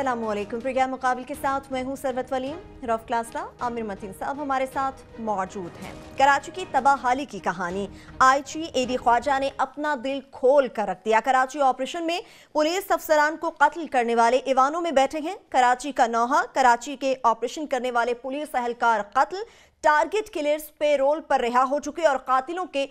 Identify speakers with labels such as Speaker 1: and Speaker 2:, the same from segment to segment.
Speaker 1: अस्सलाम वालेकुम प्रोग्राम मुकाबल के साथ मैं हूं सरवत वलीम रफ क्लासला आमिर मतीन साहब हमारे साथ मौजूद हैं कराची की तबाहाली की कहानी आई जी एडी ख्वाजा ने अपना दिल खोल कर रख दिया कराची ऑपरेशन में पुलिस अफसरान को कत्ल करने वाले इवानों में बैठे हैं कराची का नौहा कराची के ऑपरेशन करने वाले पुलिस अहलकार कत्ल टारगेट किलर्स रोल पर रिहा हो चुके और कातिलों के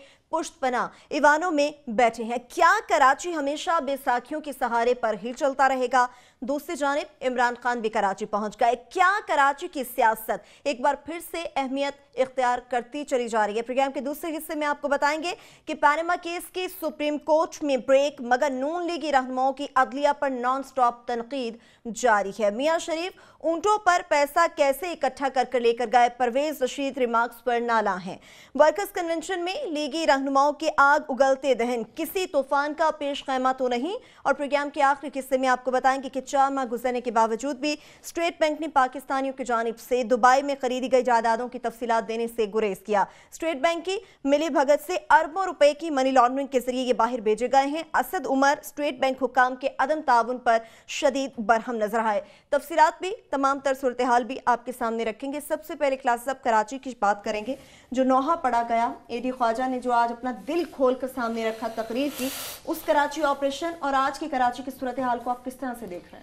Speaker 1: पना इवानों में बैठे हैं क्या कराची हमेशा बेसाखियों के सहारे पर ही चलता रहेगा दूसरी जानब इमरान खान भी कराची पहुंच गए क्या कराची की सियासत एक बार फिर से अहमियत इख्तियार करती चली जा रही है प्रोग्राम के दूसरे हिस्से में आपको बताएंगे कि पैनमा केस की सुप्रीम कोर्ट में ब्रेक मगर नून लीगी रहनुमाओं की अदलिया पर नॉन स्टॉप तनकीद जारी है मियाँ शरीफ ऊंटों पर पैसा कैसे इकट्ठा कर कर लेकर गए परवेज रशीद रिमार्क्स पर नाला है वर्कर्स कन्वेंशन में लीगी रहनुमाओं के आग उगलते दहन किसी तूफान का पेश खैमा तो नहीं और प्रोग्राम के आखिरी हिस्से में आपको बताएंगे कि माह गुजरने के बावजूद भी स्टेट बैंक ने पाकिस्तानियों की जानब से दुबई में खरीदी गई जायदादों की तफसी देने से गुरेज किया स्टेट बैंक की मिली भगत से अरबों रुपए की मनी लॉन्ड्रिंग के जरिए ये बाहर भेजे गए हैं असद उमर स्टेट बैंक हुकाम के अदम ताउन पर शदीद बरहम नजर आए तफसी भी तमाम तर सूरत हाल भी आपके सामने रखेंगे सबसे पहले क्लास अब कराची की बात करेंगे जो नोहा पड़ा गया एडी ख्वाजा ने जो आज अपना दिल खोल कर सामने रखा तकरीर की उस कराची ऑपरेशन और आज की कराची की सूरत हाल को आप किस तरह से देख रहे हैं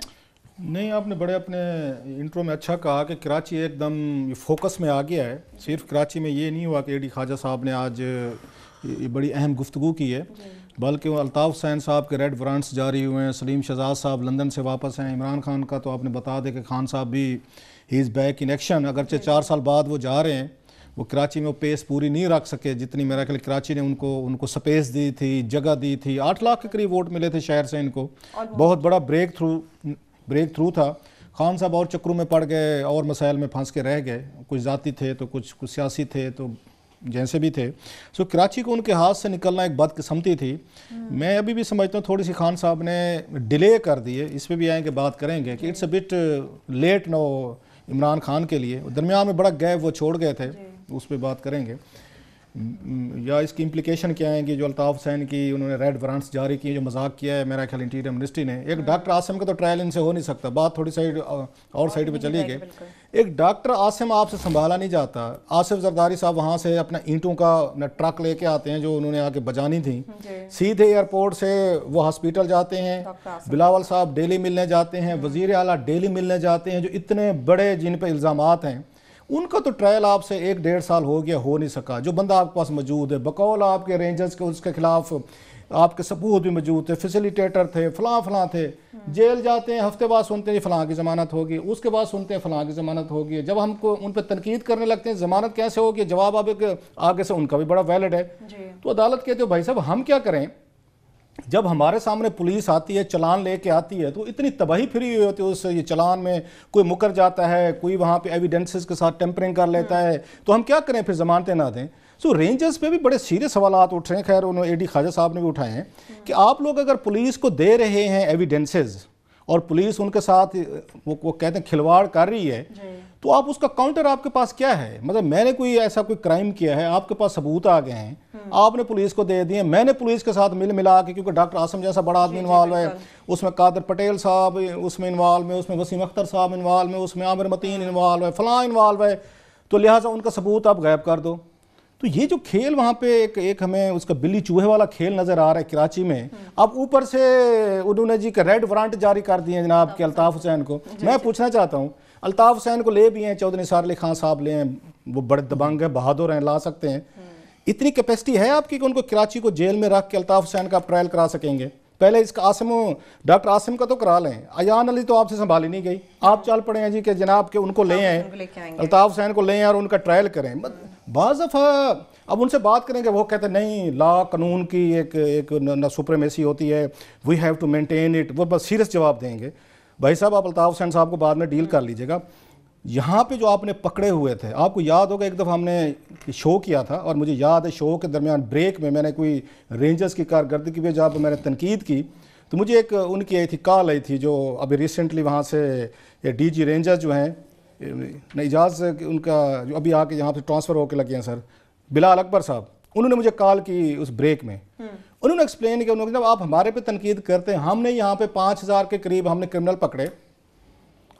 Speaker 2: नहीं आपने बड़े अपने इंट्रो में अच्छा कहा कि कराची एकदम फोकस में आ गया है सिर्फ कराची में ये नहीं हुआ कि एडी ख्वाजा साहब ने आज बड़ी अहम गुफ्तु की है बल्कि वो अलताफ़ हुसैन साहब के रेड ब्रांड्स जारी हुए हैं सलीम शहजाद साहब लंदन से वापस हैं इमरान खान का तो आपने बता दें कि खान साहब भी he is back in action अगरचे चार साल बाद वो जा रहे हैं वो कराची में वो पेस पूरी नहीं रख सके जितनी मेरा ख्याल कराची ने उनको उनको स्पेस दी थी जगह दी थी आठ लाख के करीब वोट मिले थे शहर से इनको बहुत बड़ा ब्रेक थ्रू ब्रेक थ्रू था खान साहब और चक्रों में पड़ गए और मसाइल में फंस के रह गए कुछ ज़ाती थे तो कुछ कुछ सियासी थे तो जैसे भी थे सो कराची को उनके हाथ से निकलना एक बदकिस्मती थी हम्म। मैं अभी भी समझता हूँ थोड़ी सी खान साहब ने डिले कर दिए इस पर भी आएंगे बात करेंगे कि it's a bit late no Imran Khan के लिए दरमियान में बड़ा गैप वो छोड़ गए थे उस पर बात करेंगे या इसकी इम्प्लीकेशन क्या है कि जो अल्ताफ़ हुसैन की उन्होंने रेड वारंट्स जारी किए जो मजाक किया है मेरा ख्याल इंटीरियर मिनिस्ट्री ने एक डॉक्टर हाँ। आसम का तो ट्रायल इनसे हो नहीं सकता बात थोड़ी साइड और साइड पे हाँ, चली गई एक डॉक्टर आसम आपसे संभाला नहीं जाता आसिफ जरदारी साहब वहाँ से अपना ईंटों का अपना ट्रक लेके आते हैं जो उन्होंने आके बजानी थी हाँ, सीधे एयरपोर्ट से वो हॉस्पिटल जाते हैं बिलावल साहब डेली मिलने जाते हैं वजीर अला डेली मिलने जाते हैं जो इतने बड़े जिन पर इल्ज़ाम हैं उनका तो ट्रायल आपसे एक डेढ़ साल हो गया हो नहीं सका जो बंदा आपके पास मौजूद है बकौल आपके रेंजर्स के उसके खिलाफ आपके सपूत भी मौजूद थे फैसिलिटेटर थे फलां फलां थे जेल जाते हैं हफ्ते बाद सुनते हैं फलां की ज़मानत होगी उसके बाद सुनते हैं फलां की ज़मानत होगी जब हमको उन पर तनकीद करने लगते हैं ज़मानत कैसे होगी जवाब आप आगे से उनका भी बड़ा वैलड है तो अदालत कहते हो भाई साहब हम क्या करें जब हमारे सामने पुलिस आती है चलान लेके आती है तो इतनी तबाही फिरी हुई होती है उस ये चलान में कोई मुकर जाता है कोई वहाँ पे एविडेंसेस के साथ टेम्परिंग कर लेता है हम्म। तो हम क्या करें फिर जमानतें ना दें सो रेंजर्स पे भी बड़े सीरियस सवाल उठ रहे हैं खैर उन्होंने एडी खाजा साहब ने भी उठाए हैं कि हम्म। आप लोग अगर पुलिस को दे रहे हैं एविडेंसेज और पुलिस उनके साथ वो, वो कहते हैं खिलवाड़ कर रही है तो आप उसका काउंटर आपके पास क्या है मतलब मैंने कोई ऐसा कोई क्राइम किया है आपके पास सबूत आ गए हैं हम्म। आपने पुलिस को दे दिए मैंने पुलिस के साथ मिल मिला के क्योंकि डॉक्टर आसम जैसा बड़ा आदमी इन्वॉल्व है उसमें कादर पटेल साहब उसमें इन्वॉल्व है उसमें वसीम अख्तर साहब इन्वॉल्व है उसमें आमिर मतीन इन्वॉल्व हम्म। है फलां इन्वॉल्व है तो लिहाजा उनका सबूत आप गायब कर दो तो ये जो खेल वहाँ पे एक एक हमें उसका बिल्ली चूहे वाला खेल नज़र आ रहा है कराची में हम्म। अब ऊपर से उन्होंने जी का रेड वारंट जारी कर दिए जनाब हाँ, के अल्ताफ़ हाँ। हुसैन को मैं पूछना चाहता हूँ अलताफ़ हुसैन को ले भी हैं चौधरी निसार अली खान साहब ले हैं वो बड़े दबंग है बहादुर हैं ला सकते हैं इतनी कैपेसिटी है आपकी कि उनको कराची को जेल में रख के अलताफ़ हुसैन का ट्रायल करा सकेंगे पहले इसका आसिम डॉक्टर आसिम का तो करा लें अयान अली तो आपसे संभाली नहीं गई आप चल पड़े हैं जी कि जनाब के उनको ले हाँ, आए अलताफ़ हुसैन को ले आए और उनका ट्रायल करें बाज़ अब उनसे बात करेंगे वो कहते नहीं ला कानून की एक एक न, न सुप्रेमेसी होती है we have to maintain it वो बस सीरियस जवाब देंगे भाई साहब आप अल्ताफ हुसैन साहब को बाद में डील कर लीजिएगा यहाँ पे जो आपने पकड़े हुए थे आपको याद होगा एक दफ़ा हमने शो किया था और मुझे याद है शो के दरमियान ब्रेक में मैंने कोई रेंजर्स की कारकर्दगी की जहाँ पर मैंने तनकीद की तो मुझे एक उनकी आई थी कॉल आई थी जो अभी रिसेंटली वहाँ से डी जी रेंजर्स जो हैं नजाज उनका जो अभी आके यहाँ पर ट्रांसफ़र होकर लगे हैं सर बिलाल अकबर साहब उन्होंने मुझे कॉल की उस ब्रेक में हम्म। उन्होंने एक्सप्लेन किया उन्होंने जब आप हमारे पे तनकीद करते हैं हमने यहाँ पे पाँच हज़ार के करीब हमने क्रिमिनल पकड़े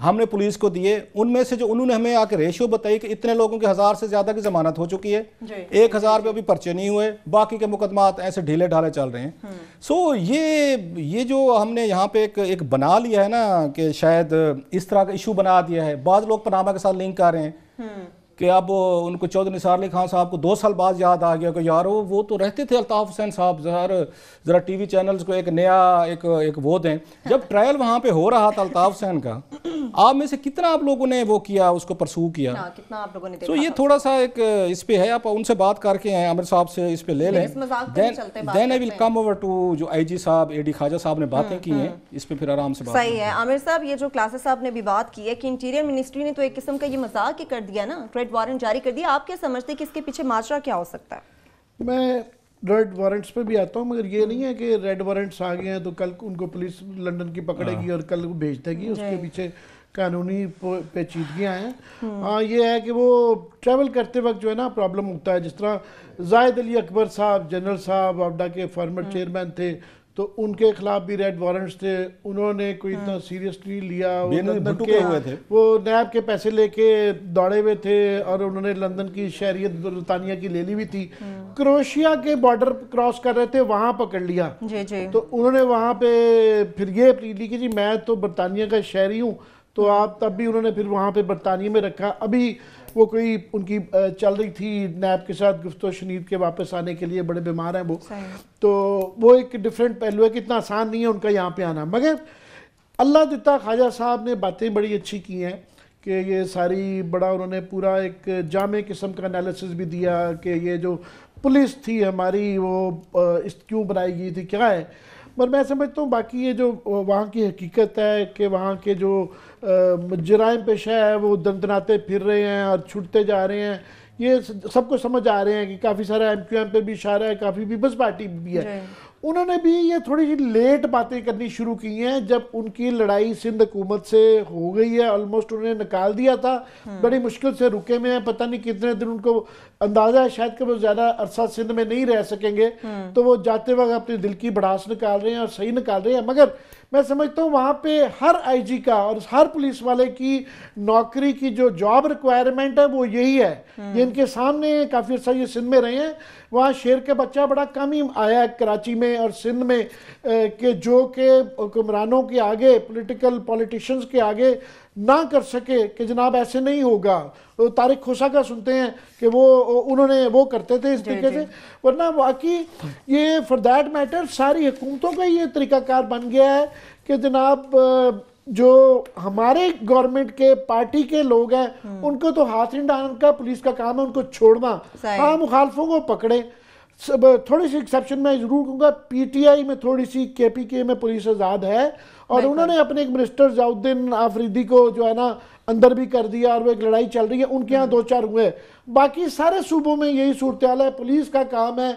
Speaker 2: हमने पुलिस को दिए उनमें से जो उन्होंने हमें आके रेशियो बताई कि इतने लोगों के हज़ार से ज़्यादा की जमानत हो चुकी है एक हज़ार पे अभी पर्चे नहीं हुए बाकी के मुकदमात ऐसे ढीले ढाले चल रहे हैं सो हम्म। so, ये ये जो हमने यहाँ पे एक एक बना लिया है ना कि शायद इस तरह का इशू बना दिया है बाद लोग पनामा के साथ लिंक कर रहे हैं हम्म। कि अब उनको चौधरी निसार अली खान साहब को दो साल बाद याद आ गया कि यार वो तो रहते थे अल्ताफ़ हुसैन साहब ज़रा ज़रा टी वी चैनल्स को एक नया एक एक वो दें जब ट्रायल वहाँ पर हो रहा था अल्ताफ़ हुसैन का आप में से कितना आप लोगों ने वो किया उसको परसू किया
Speaker 1: कितना आप लोगों ने तो ये थोड़ा सा
Speaker 2: एक इस पे है आप उनसे बात करके हैं अमर साहब से इस पे ले लें then I will come over to जो आई जी साहब ए डी खाजा साहब ने बातें हम्म, की हैं हम्म। इस पे फिर आराम से बात सही
Speaker 1: है आमिर साहब ये जो क्लासेस साहब ने भी बात की है कि इंटीरियर मिनिस्ट्री ने तो एक किस्म का ये मजाक ही कर दिया ना रेड वारंट जारी कर दिया आप क्या समझते हैं कि इसके पीछे माजरा क्या हो सकता है
Speaker 3: मैं रेड वारंट्स पे भी आता हूँ मगर ये नहीं है कि रेड वारंट्स आ गए हैं तो कल उनको पुलिस लंदन की पकड़ेगी हाँ। और कल भेज देगी उसके पीछे कानूनी पेचीदगियाँ हैं आ, ये है कि वो ट्रैवल करते वक्त जो है ना प्रॉब्लम होता है जिस तरह जायद अली अकबर साहब जनरल साहब वापडा के फॉर्मर हम्म। चेयरमैन थे तो उनके खिलाफ भी रेड वारंट्स थे उन्होंने कोई इतना सीरियसली हम्म। लिया के हुए थे वो नैब के पैसे लेके दौड़े हुए थे और उन्होंने लंदन की शहरियत बरतानिया की ले ली हुई थी हम्म। क्रोशिया के बॉर्डर क्रॉस कर रहे थे वहाँ पकड़ लिया जे जे। तो उन्होंने वहाँ पे फिर ये अपील ली कि जी मैं तो बरतानिया का शहरी हूँ तो आप तब भी उन्होंने फिर वहाँ पे बरतानिया में रखा अभी वो कोई उनकी चल रही थी नैब के साथ गुफ्त शनीद के वापस आने के लिए बड़े बीमार हैं वो तो वो एक डिफरेंट पहलू है कि इतना आसान नहीं है उनका यहाँ पे आना मगर अल्लाह दिता ख्वाजा साहब ने बातें बड़ी अच्छी की हैं कि ये सारी बड़ा उन्होंने पूरा एक जाम किस्म का एनालिसिस भी दिया कि ये जो पुलिस थी हमारी वो इस क्यों बनाई गई थी क्या है पर मैं समझता हूँ बाकी ये जो वहाँ की हकीकत है कि वहाँ के जो जराइम पेशा है वो दंतनाते फिर रहे हैं और छुटते जा रहे हैं ये सबको समझ आ रहे हैं कि काफ़ी सारा एम क्यू एम पे भी इशारा है काफ़ी पीपल्स पार्टी भी है उन्होंने भी ये थोड़ी सी लेट बातें करनी शुरू की हैं जब उनकी लड़ाई सिंध हुकूमत से हो गई है ऑलमोस्ट उन्होंने निकाल दिया था हम्म। बड़ी मुश्किल से रुके में पता नहीं कितने दिन उनको अंदाज़ा है शायद कि वो ज़्यादा अरसा सिंध में नहीं रह सकेंगे हम्म। तो वो जाते वक्त अपने दिल की बड़ास निकाल रहे हैं और सही निकाल रहे हैं मगर मैं समझता हूँ वहाँ पे हर आईजी का और हर पुलिस वाले की नौकरी की जो जॉब रिक्वायरमेंट है वो यही है हम्म। ये इनके सामने काफ़ी अर्सा ये सिंध में रहे हैं वहाँ शेर के बच्चा बड़ा कम ही आया है कराची में और सिंध में कि जो के हुक्मरानों के आगे पॉलिटिकल पॉलिटिशियंस के आगे ना कर सके कि जनाब ऐसे नहीं होगा तो तारिक खोसा का सुनते हैं कि वो उन्होंने वो करते थे इस तरीके से वरना बाकी ये फॉर दैट मैटर सारी हुकूमतों का ये तरीकाकार बन गया है कि जनाब जो हमारे गवर्नमेंट के पार्टी के लोग हैं हम्म। उनको तो हाथ नहीं डालने का पुलिस का काम है उनको छोड़ना हाँ मुखालफों को पकड़े सब थोड़ी सी एक्सेप्शन मैं जरूर कहूँगा पीटीआई में थोड़ी सी केपीके में पुलिस आज़ाद है और उन्होंने अपने एक मिनिस्टर जाउद्दीन आफरीदी को जो है ना अंदर भी कर दिया और वो एक लड़ाई चल रही है उनके यहाँ हम्म। दो चार हुए बाकी सारे सूबों में यही सूरत है पुलिस का काम है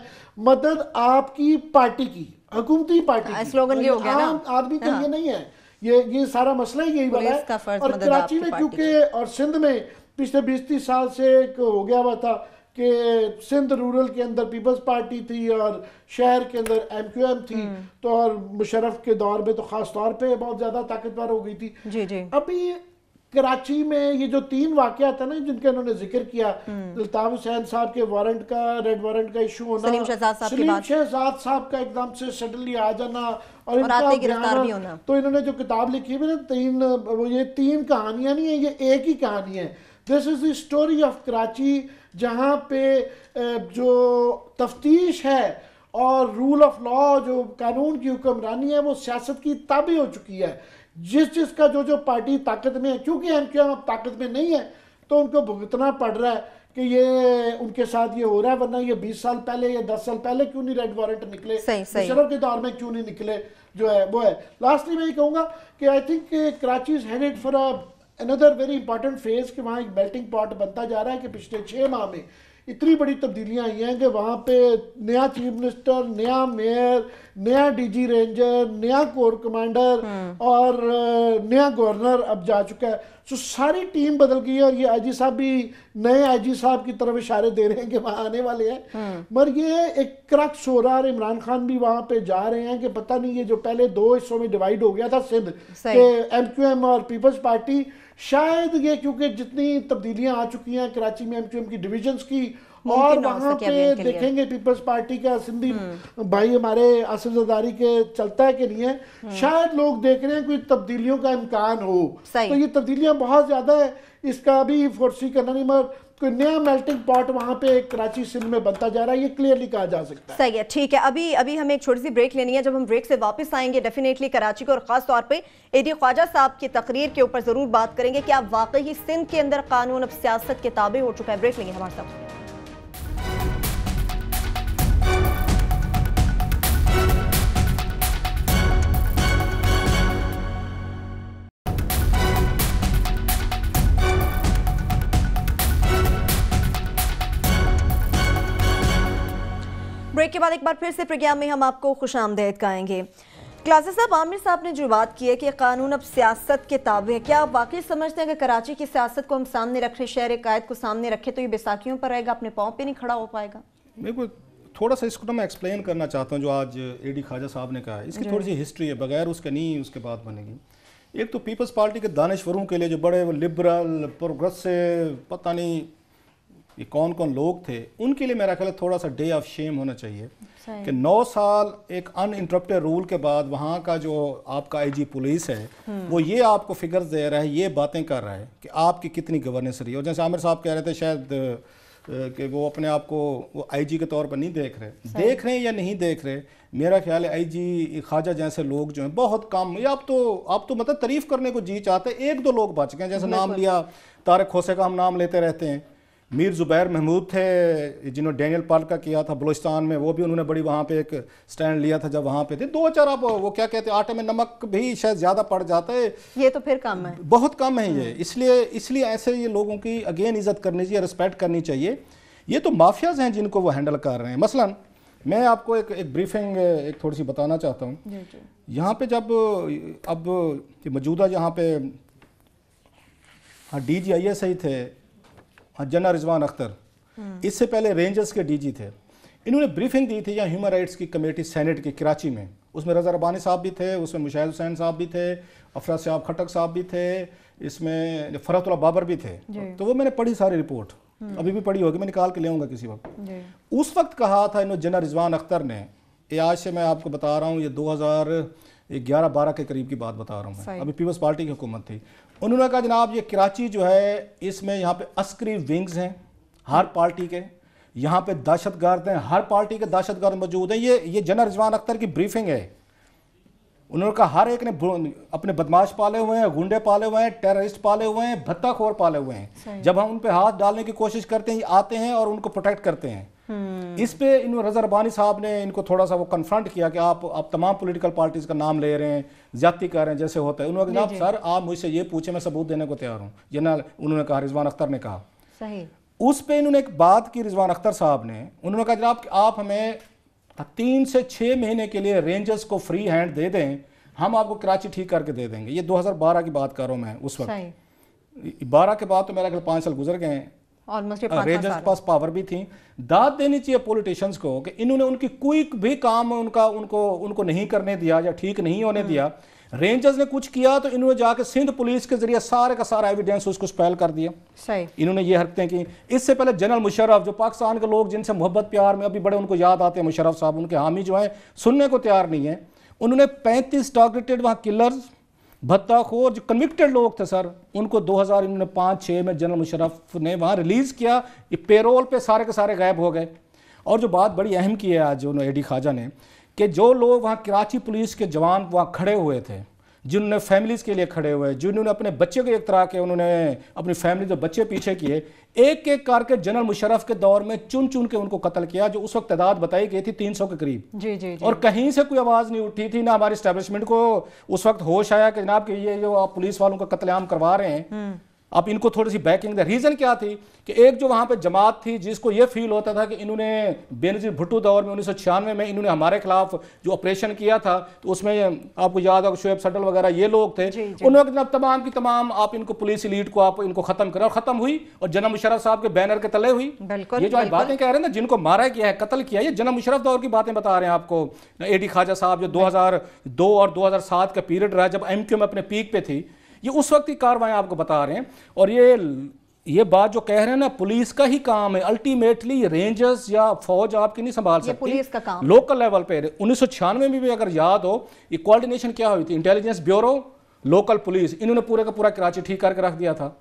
Speaker 3: मदद आपकी पार्टी की हुकूमती पार्टी तो आदमी के हाँ। लिए नहीं है ये ये सारा मसला ही यही बना है और कराची में क्योंकि और सिंध में पिछले बीस तीस साल से एक हो गया हुआ था कि सिंध रूरल के अंदर पीपल्स पार्टी थी और शहर के अंदर एम क्यू एम थी हम्म। तो और मुशरफ के दौर में तो ख़ास तौर पर बहुत ज़्यादा ताकतवर हो गई थी जी जी अभी कराची में ये जो तीन वाकत है ना जिनके उन्होंने जिक्र किया अल्ताफ हम्म। हुसैन साहब के वारंट का रेड वारंट का इशू होना सलीम शहजाद साहब का एकदम से सडनली आ जाना और, इनका गिरफ्तार भी होना तो इन्होंने जो किताब लिखी है ना तीन ये तीन कहानियां नहीं है ये एक ही कहानी है this is the story of Karachi जहाँ पे जो तफ्तीश है और रूल ऑफ लॉ जो कानून की हुक्मरानी है वो सियासत की ताबी हो चुकी है जिस जिसका जो जो पार्टी ताकत में है क्योंकि एम क्यू एम अब ताकत में नहीं है तो उनको भुगतना पड़ रहा है कि ये उनके साथ ये हो रहा है वरना ये 20 साल पहले या 10 साल पहले क्यों नहीं रेड वारंट निकले शरब के दौर में क्यों नहीं निकले जो है वो है लास्टली मैं ये कहूँगा कि I think Karachi is headed for a another very important phase कि वहाँ एक मेल्टिंग पॉट बनता जा रहा है कि पिछले छः माह में इतनी बड़ी तब्दीलियाँ आई हैं कि वहाँ पे नया चीफ मिनिस्टर नया मेयर नया डीजी रेंजर नया कोर कमांडर हम्म। और नया गवर्नर अब जा चुका है सो सारी टीम बदल गई है और ये आईजी साहब भी नए आईजी साहब की तरफ इशारे दे रहे हैं कि वहां आने वाले हैं हम्म। मगर ये एक क्रक्स हो रहा है इमरान खान भी वहां पे जा रहे हैं कि पता नहीं ये जो पहले दो हिस्सों में डिवाइड हो गया था सिंध के एम और पीपल्स पार्टी शायद ये क्योंकि जितनी तब्दीलियां आ चुकी हैं कराची में एम की डिविजन्स की और वहाँ पे देखेंगे पीपल्स पार्टी का सिंधी हम्म। भाई हमारे आसिफ के चलता है कि नहीं है हम्म। शायद लोग देख रहे हैं कोई तब्दीलियों का इम्कान हो तो ये तब्दीलियाँ बहुत ज़्यादा है इसका भी फोर्सी करना नहीं मगर कोई नया मेल्टिंग पॉट वहाँ पे कराची सिंध में बनता जा रहा है ये क्लियरली कहा जा सकता है सही है ठीक है अभी अभी हमें एक छोटी सी ब्रेक लेनी
Speaker 1: है जब हम ब्रेक से वापस आएंगे डेफिनेटली कराची को और ख़ास तौर पे एडी ख्वाजा साहब की तकरीर के ऊपर ज़रूर बात करेंगे कि आप वाकई सिंध के अंदर कानून अब सियासत के ताबे हो चुका है ब्रेक लेंगे हमारे साथ ब्रेक के बाद एक बार फिर से प्रोग्राम में हम आपको खुश आमदेद कहेंगे क्लासेस साहब आमिर साहब ने जो बात की है कि कानून अब सियासत के ताबे है क्या आप वाकई समझते हैं कि कराची की सियासत को हम सामने रखें शहर कायद को सामने रखें तो ये बैसाखियों पर रहेगा अपने पाँव पर नहीं खड़ा हो पाएगा
Speaker 2: बिल्कुल थोड़ा सा इसको ना तो मैं एक्सप्लेन करना चाहता हूँ जो आज ए डी खाजा साहब ने कहा है इसकी थोड़ी सी हिस्ट्री है बगैर उसके नहीं उसके बाद बनेगी एक तो पीपल्स पार्टी के दानश्वरों के लिए जो बड़े लिबरल प्रोग्रेसिव पता नहीं ये कौन कौन लोग थे उनके लिए मेरा ख्याल थोड़ा सा डे ऑफ शेम होना चाहिए कि नौ साल एक इंटरप्टेड रूल के बाद वहाँ का जो आपका आईजी पुलिस है हम्म। वो ये आपको फिगर्स दे रहा है ये बातें कर रहा है कि आपकी कितनी गवर्नेंस रही है और जैसे आमिर साहब कह रहे थे शायद कि वो अपने आप को वो आईजी के तौर पर नहीं देख रहे देख रहे हैं या नहीं देख रहे मेरा ख्याल है आईजी ख्वाजा जैसे लोग जो हैं बहुत कम ये आप तो आप तो मतलब तारीफ करने को जी चाहते एक दो लोग बच गए जैसे नाम लिया तारक खोसे का हम नाम लेते रहते हैं मीर ज़ुबैर महमूद थे जिन्होंने डैनियल पाल का किया था बलोचिस्तान में वो भी उन्होंने बड़ी वहाँ पे एक स्टैंड लिया था जब वहाँ पे थे दो चार आप वो क्या कहते हैं आटे में नमक भी शायद ज़्यादा पड़ जाता है ये तो फिर कम है बहुत कम है ये हम्म। इसलिए इसलिए ऐसे ये लोगों की अगेन इज़्ज़त करनी चाहिए रिस्पेक्ट करनी चाहिए ये तो माफियाज़ हैं जिनको वो हैंडल कर रहे हैं मसला मैं आपको एक एक ब्रीफिंग एक थोड़ी सी बताना चाहता हूँ यहाँ पर जब अब मौजूदा यहाँ पे हाँ D G I S I थे हाँ जना रिजवान अख्तर हम्म। इससे पहले रेंजर्स के डीजी थे इन्होंने ब्रीफिंग दी थी या ह्यूमन राइट्स की कमेटी सेनेट की कराची में उसमें रजा रबानी साहब भी थे उसमें मुशाह हुसैन साहब भी थे अफरा साहब खटक साहब भी थे इसमें फरतुल्ला बाबर भी थे तो वो मैंने पढ़ी सारी रिपोर्ट हम्म। अभी भी पढ़ी होगी मैं निकाल के ले किसी वक्त उस वक्त कहा था इन्होंने जना रिजवान अख्तर ने ये आज से मैं आपको बता रहा हूँ ये दो हज़ार ग्यारह बारह के करीब की बात बता रहा हूँ अभी पीपल्स पार्टी की हुकूमत थी उन्होंने कहा जनाब ये कराची जो है इसमें यहाँ पे अस्करी विंग्स हैं हर पार्टी के यहाँ पे दहशत गर्द हैं हर पार्टी के दहशत गर्द मौजूद हैं ये ये जनरल रिजवान अख्तर की ब्रीफिंग है उन्होंने कहा हर एक ने अपने बदमाश पाले हुए हैं गुंडे पाले हुए हैं टेररिस्ट पाले हुए हैं भत्ताखोर पाले हुए हैं जब हम उन पर हाथ डालने की कोशिश करते हैं आते हैं और उनको प्रोटेक्ट करते हैं हम्म। इस पे इन रजा रबानी साहब ने इनको थोड़ा सा वो कन्फ्रंट किया कि आप आप तमाम पॉलिटिकल पार्टीज का नाम ले रहे हैं ज्यादा कर रहे हैं जैसे होता है उन्होंने कहा सर आप मुझसे ये पूछे मैं सबूत देने को तैयार हूँ जनरल उन्होंने कहा रिजवान अख्तर ने कहा सही उस पर इन्होंने एक बात की रिजवान अख्तर साहब ने उन्होंने कहा जनाब आप हमें तीन से छः महीने के लिए रेंजर्स को फ्री हैंड दे दें हम आपको कराची ठीक करके दे देंगे ये 2012 की बात कर रहा हूँ मैं उस वक्त बारह के बाद तो मेरा ख्याल पाँच साल गुजर गए हैं
Speaker 1: ऑलमोस्ट ये uh, पास,
Speaker 2: पास पावर भी थी दाद देनी चाहिए पॉलिटिशियंस को कि इन्होंने उनकी कोई भी काम उनका उनको उनको नहीं करने दिया या ठीक नहीं होने दिया रेंजर्स hmm. ने कुछ किया तो इन्होंने जाके सिंध पुलिस के जरिए सारे का सारा एविडेंस उसको स्पेल कर दिया सही इन्होंने ये हरकतें की इससे पहले जनरल मुशर्रफ जो पाकिस्तान के लोग जिनसे मोहब्बत प्यार में अभी बड़े उनको याद आते हैं मुशर्रफ साहब उनके हामी जो हैं सुनने को तैयार नहीं है उन्होंने पैंतीस टारगेटेड वहाँ किलर्स भत्ताखोर जो कन्विक्टेड लोग थे सर उनको हज़ार इन्होंने पाँच छः में जनरल मुशरफ ने वहाँ रिलीज़ किया पेरोल पे सारे के सारे गायब हो गए और जो बात बड़ी अहम की है आज उन्होंने एडी खाजा ने कि जो लोग वहाँ कराची पुलिस के जवान वहाँ खड़े हुए थे जिन्होंने फैमिलीज़ के लिए खड़े हुए जिन्होंने अपने बच्चे को एक तरह के उन्होंने अपनी फैमिली जो बच्चे पीछे किए एक एक करके जनरल मुशरफ के दौर में चुन चुन के उनको कत्ल किया जो उस वक्त तादाद बताई गई थी 300 के करीब
Speaker 1: जी, जी, जी। और
Speaker 2: कहीं से कोई आवाज़ नहीं उठी थी ना हमारे स्टैब्लिशमेंट को उस वक्त होश आया कि जनाब कि ये जो आप पुलिस वालों का कत्लेआम करवा रहे हैं हम्म। अब इनको थोड़ी सी बैकिंग दें रीज़न क्या थी कि एक जो वहाँ पे जमात थी जिसको ये फील होता था कि इन्होंने बेनजीर भुट्टो दौर में उन्नीस में इन्होंने हमारे खिलाफ जो ऑपरेशन किया था तो उसमें आपको याद होगा शुएब सटल वगैरह ये लोग थे उन वक्त तमाम की तमाम आप इनको पुलिस लीड को आप इनको ख़त्म करें और ख़त्म हुई और जन्म मुशरफ साहब के बैनर के तले हुई ये जो आप बातें कह रहे हैं ना जिनको मारा गया है कत्ल किया ये जन्म मुशरफ दौर की बातें बता रहे हैं आपको ए डी साहब जो दो और दो के पीरियड रहा जब एम में अपने पीक पे थी ये उस वक्त की कार्रवाई आपको बता रहे हैं और ये ये बात जो कह रहे हैं ना पुलिस का ही काम है अल्टीमेटली रेंजर्स या फौज आपकी नहीं संभाल सकती पुलिस का काम लोकल लेवल पे उन्नीस सौ में भी, अगर याद हो ये कोऑर्डिनेशन क्या हुई थी इंटेलिजेंस ब्यूरो लोकल पुलिस इन्होंने पूरे का पूरा कराची ठीक करके रख दिया था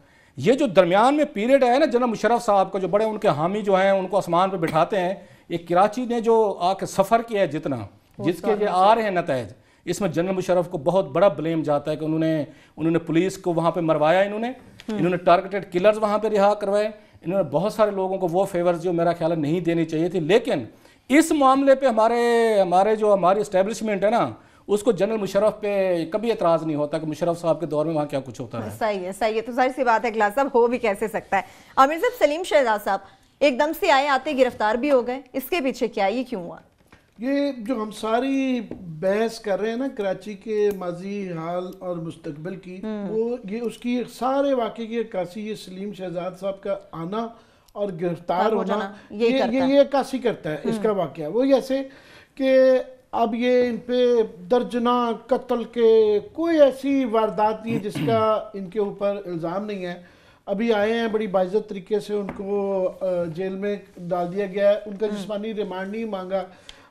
Speaker 2: ये जो दरमियान में पीरियड है ना जनरल मुशरफ साहब का जो बड़े उनके हामी जो हैं उनको आसमान पर बिठाते हैं ये कराची ने जो आके सफ़र किया है जितना जिसके लिए आ रहे हैं नतज इसमें जनरल मुशरफ को बहुत बड़ा ब्लेम जाता है कि उन्होंने उन्होंने पुलिस को वहाँ पर मरवाया इन्होंने इन्होंने टारगेटेड किलर्स वहाँ पर रिहा करवाए इन्होंने बहुत सारे लोगों को वो फेवर्स जो मेरा ख्याल है नहीं देनी चाहिए थी लेकिन इस मामले पे हमारे हमारे जो हमारी इस्टेब्लिशमेंट है ना उसको जनरल मुशरफ पे कभी एतराज नहीं होता कि मुशरफ साहब के दौर में वहाँ क्या कुछ होता है
Speaker 1: सही है सही है तो सारी सी बात है गिलास साहब हो भी कैसे सकता है आमिर साहब सलीम शहजाद साहब एकदम से आए आते गिरफ्तार भी हो गए इसके पीछे क्या ये क्यों हुआ
Speaker 3: ये जो हम सारी बहस कर रहे हैं ना कराची के माजी हाल और मुस्तबिल की हम्म। वो ये उसकी सारे वाक्य की अक्सी ये सलीम शहजाद साहब का आना और गिरफ्तार होना ये ये करता ये अक्सी करता है इसका हम्म। वाक़ वो ऐसे कि अब ये इन पे दर्जना कत्ल के कोई ऐसी वारदात नहीं है जिसका इनके ऊपर इल्ज़ाम नहीं है अभी आए हैं बड़ी बाइजत तरीके से उनको जेल में डाल दिया गया है उनका हम्म। जिसमानी रिमांड नहीं मांगा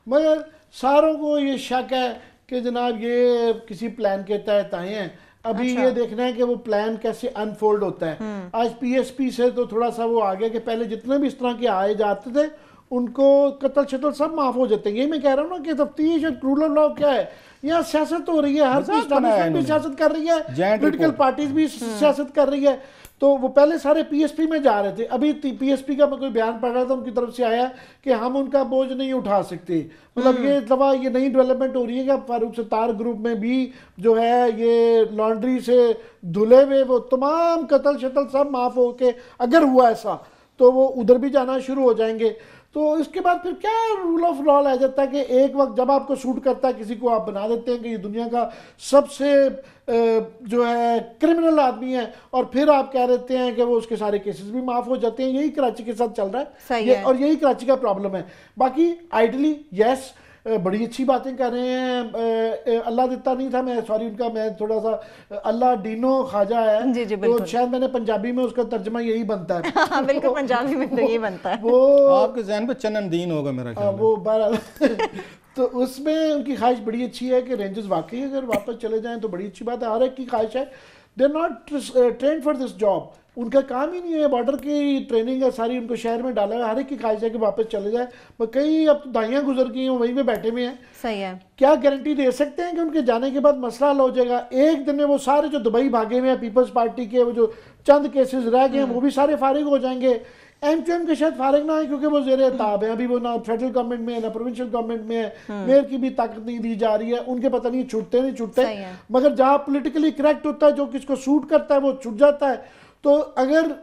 Speaker 3: मगर सारों को ये शक है कि जनाब ये किसी प्लान के तहत आए हैं अभी अच्छा। ये देखना है कि वो प्लान कैसे अनफोल्ड होता है हम्म। आज पीएसपी से तो थोड़ा सा वो आ गया कि पहले जितने भी इस तरह के आए जाते थे उनको कत्ल शतल सब माफ हो जाते हैं ये मैं कह रहा हूँ ना कि तफ्तीश और क्रूरल लॉ क्या है यहाँ सियासत तो हो रही है हर इस्लामिक भी सियासत कर रही है पोलिटिकल पार्टीज भी हाँ। सियासत कर रही है तो वो पहले सारे पीएसपी में जा रहे थे अभी पीएसपी का मैं कोई बयान पढ़ रहा था उनकी तरफ से आया कि हम उनका बोझ नहीं उठा सकते मतलब हाँ। ये दवा ये नई डेवलपमेंट हो रही है कि फारूक सत्तार ग्रुप में भी जो है ये लॉन्ड्री से धुले हुए वो तमाम कतल शतल सब माफ़ हो के अगर हुआ ऐसा तो वो उधर भी जाना शुरू हो जाएंगे तो इसके बाद फिर क्या रूल ऑफ लॉ आ जाता है कि एक वक्त जब आपको शूट करता है किसी को आप बना देते हैं कि ये दुनिया का सबसे जो है क्रिमिनल आदमी है और फिर आप कह देते हैं कि वो उसके सारे केसेस भी माफ हो जाते हैं यही कराची के साथ चल रहा है, ये, है। और यही कराची का प्रॉब्लम है बाकी आइडली यस yes, बड़ी अच्छी बातें कर रहे हैं अल्लाह दिता नहीं था मैं सॉरी उनका मैं थोड़ा सा अल्लाह डीनो खाजा है जी जी तो शायद मैंने पंजाबी में उसका तर्जमा यही बनता है हाँ, बिल्कुल पंजाबी में तो यही बनता है वो
Speaker 2: आपके जहन पे चनन होगा मेरा हाँ, ख्याल
Speaker 3: वो बहरहाल तो उसमें उनकी ख्वाहिश बड़ी अच्छी है कि रेंजर्स वाकई अगर वापस चले जाएं तो बड़ी अच्छी बात है हर एक की ख्वाहिश है they not train for this job उनका काम ही नहीं है बॉर्डर की ट्रेनिंग है सारी उनको शहर में डाला है हर एक की खाश है कि वापस चले जाए पर कई अब दाइयाँ गुजर गई हैं वहीं पे बैठे हुए हैं सही है क्या गारंटी दे सकते हैं कि उनके जाने के बाद मसला हल हो जाएगा एक दिन में वो सारे जो दुबई भागे हुए हैं पीपल्स पार्टी के वो जो चंद केसेस रह गए हैं हम्म। वो भी सारे फारिग हो जाएंगे एम क्यू एम के शायद फारिग ना है क्योंकि वो जेर ताब है अभी वो ना फेडरल गवर्नमेंट में है ना प्रोविंशियल गवर्नमेंट में है हम्म। मेयर की भी ताकत नहीं दी जा रही है उनके पता नहीं छुटते नहीं छुटते मगर जहाँ पोलिटिकली करेक्ट होता है जो किसको सूट करता है वो छुट जाता है तो अगर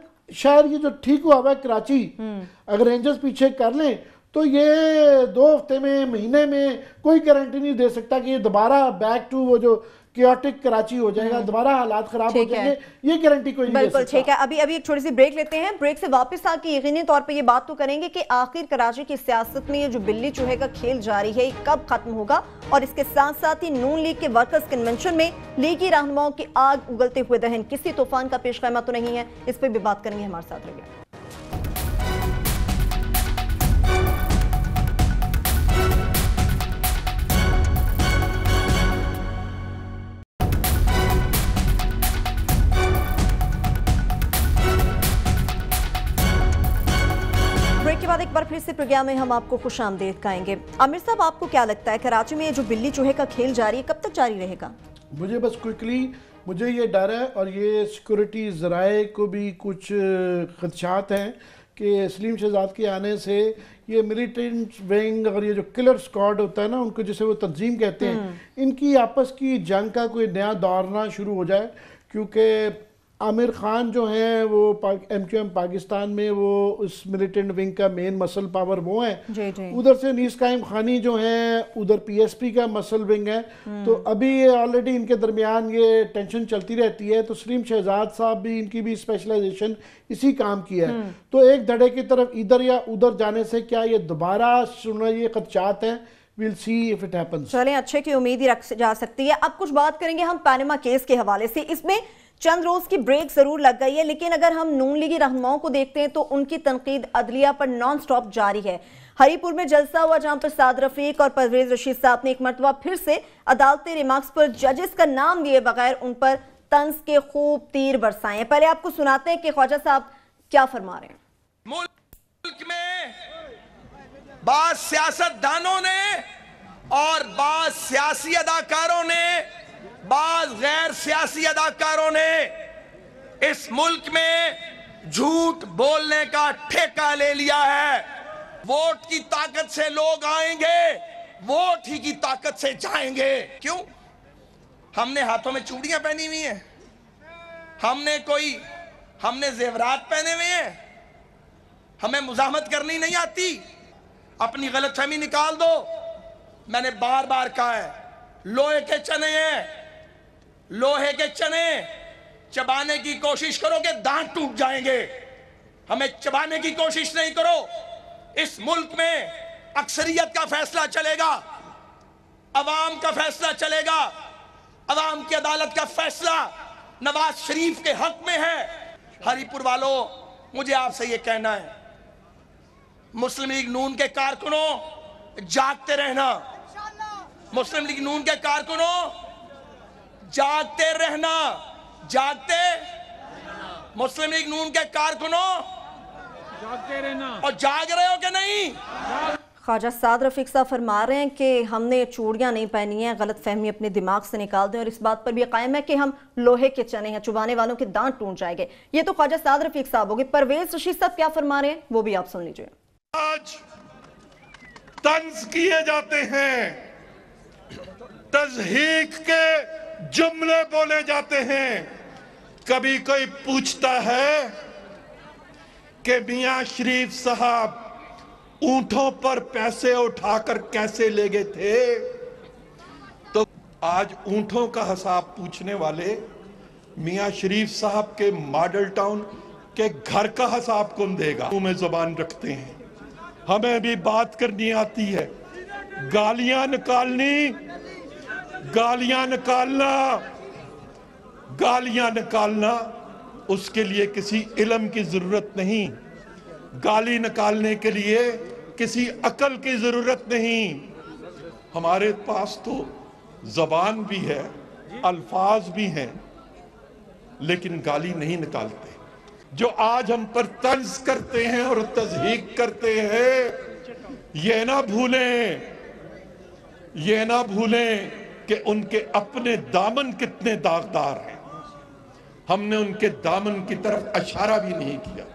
Speaker 3: शायद ये जो ठीक हुआ हुआ है कराची हम्म। अगर रेंजर्स पीछे कर लें तो ये दो हफ्ते में महीने में कोई गारंटी नहीं दे सकता कि ये दोबारा बैक टू वो जो क्योटिक कराची हो जाएगा हम्म। दोबारा हालात खराब हो जाएंगे ये गारंटी कोई बिल्कुल ठीक है अभी
Speaker 1: अभी एक छोटी सी ब्रेक लेते हैं ब्रेक से वापस आके यकीनी तौर पर ये बात तो करेंगे कि आखिर कराची की सियासत में ये जो बिल्ली चूहे का खेल जारी है कब खत्म होगा और इसके साथ साथ ही नून लीग के वर्कर्स कन्वेंशन में लीगी रहनुमाओं की आग उगलते हुए दहन किसी तूफान का पेश तो नहीं है इस पर भी बात करेंगे हमारे साथ रहिए बार फिर से प्रोग्राम में हम आपको खुश आमदेद कहेंगे आमिर साहब आपको क्या लगता है कराची में जो बिल्ली चूहे का खेल जारी है कब तक जारी रहेगा
Speaker 3: मुझे बस क्विकली मुझे ये डर है और ये सिक्योरिटी ज़राए को भी कुछ खदशात हैं कि सलीम शहजाद के आने से ये मिलिटेंट विंग और ये जो किलर स्क्वाड होता है ना उनको जिसे वो तंजीम कहते हैं हम्म। इनकी आपस की जंग का कोई नया दौरना शुरू हो जाए क्योंकि आमिर ख़ान जो हैं वो एम क्यू एम पाकिस्तान में वो उस मिलिटेंट विंग का मेन मसल पावर वो है उधर से नीस कायम खानी जो हैं उधर पीएसपी का मसल विंग है तो हम्म। अभी ऑलरेडी इनके दरमियान ये टेंशन चलती रहती है तो सलीम शहजाद साहब भी इनकी भी स्पेशलाइजेशन इसी काम की है हम्म। तो एक धड़े की तरफ इधर या उधर जाने से क्या ये दोबारा सुनना ये खदशात हैं We'll see if it happens. चलें अच्छे की उम्मीद
Speaker 1: ही रख जा सकती है अब कुछ बात करेंगे हम पैनमा केस के हवाले से इसमें चंद रोज की ब्रेक जरूर लग गई है लेकिन अगर हम नून लीगी रहनुमाओं को देखते हैं तो उनकी तनकीद अदलिया पर नॉन स्टॉप जारी है हरिपुर में जलसा हुआ जहां पर साद रफीक और परवेज रशीद साहब ने एक मरतबा फिर से अदालती रिमार्क्स पर जजेस का नाम दिए बगैर उन पर तंज के खूब तीर बरसाए पहले आपको सुनाते हैं कि ख्वाजा साहब क्या फरमा रहे हैं
Speaker 4: मुल्क में बाद सियासतदानों ने और बाद सियासी अदाकारों ने बाद गैर सियासी अदाकारों ने इस मुल्क में झूठ बोलने का ठेका ले लिया है वोट की ताकत से लोग आएंगे वोट ही की ताकत से जाएंगे क्यों हमने हाथों में चूड़ियां पहनी हुई हैं हमने कोई हमने जेवरात पहने हुए हैं हमें मुजामत करनी नहीं आती अपनी गलतफहमी निकाल दो मैंने बार बार कहा है लोहे के चने हैं लोहे के चने चबाने की कोशिश करो कि दांत टूट जाएंगे हमें चबाने की कोशिश नहीं करो इस मुल्क में अक्सरियत का फैसला चलेगा अवाम का फैसला चलेगा अवाम की अदालत का फैसला नवाज शरीफ के हक में है हरिपुर वालों मुझे आपसे यह कहना है मुस्लिम लीग नून के कारकुनों जागते रहना मुस्लिम लीग नून के कारकुनों जागते रहना जागते मुस्लिम लीग नून के कारकुनों जागते रहना और जाग रहे हो कि नहीं
Speaker 1: ख्वाजा साद रफीक साहब फरमा रहे हैं कि हमने चूड़ियाँ नहीं पहनी हैं गलत फहमी अपने दिमाग से निकाल दें और इस बात पर भी कायम है कि हम लोहे के चने हैं चुबाने वालों के दांत टूट जाएंगे ये तो ख्वाजा साद रफीक साहब होगी परवेज रशीद साहब क्या फरमा रहे हैं वो भी आप सुन लीजिए
Speaker 5: आज तंज किए जाते हैं तजहीक के जुमले बोले जाते हैं कभी कोई पूछता है कि मियाँ शरीफ साहब ऊंटों पर पैसे उठाकर कैसे ले गए थे तो आज ऊंटों का हिसाब पूछने वाले मियाँ शरीफ साहब के मॉडल टाउन के घर का हिसाब कौन देगा में जुबान रखते हैं हमें भी बात करनी आती है गालियां निकालनी गालियां निकालना गालियां निकालना उसके लिए किसी इलम की ज़रूरत नहीं गाली निकालने के लिए किसी अकल की ज़रूरत नहीं हमारे पास तो ज़बान भी है अल्फाज भी हैं लेकिन गाली नहीं निकालते जो आज हम पर तंज करते हैं और तजहीक करते हैं ये ना भूलें ये ना भूलें कि उनके अपने दामन कितने दागदार हैं हमने उनके दामन की तरफ इशारा भी नहीं किया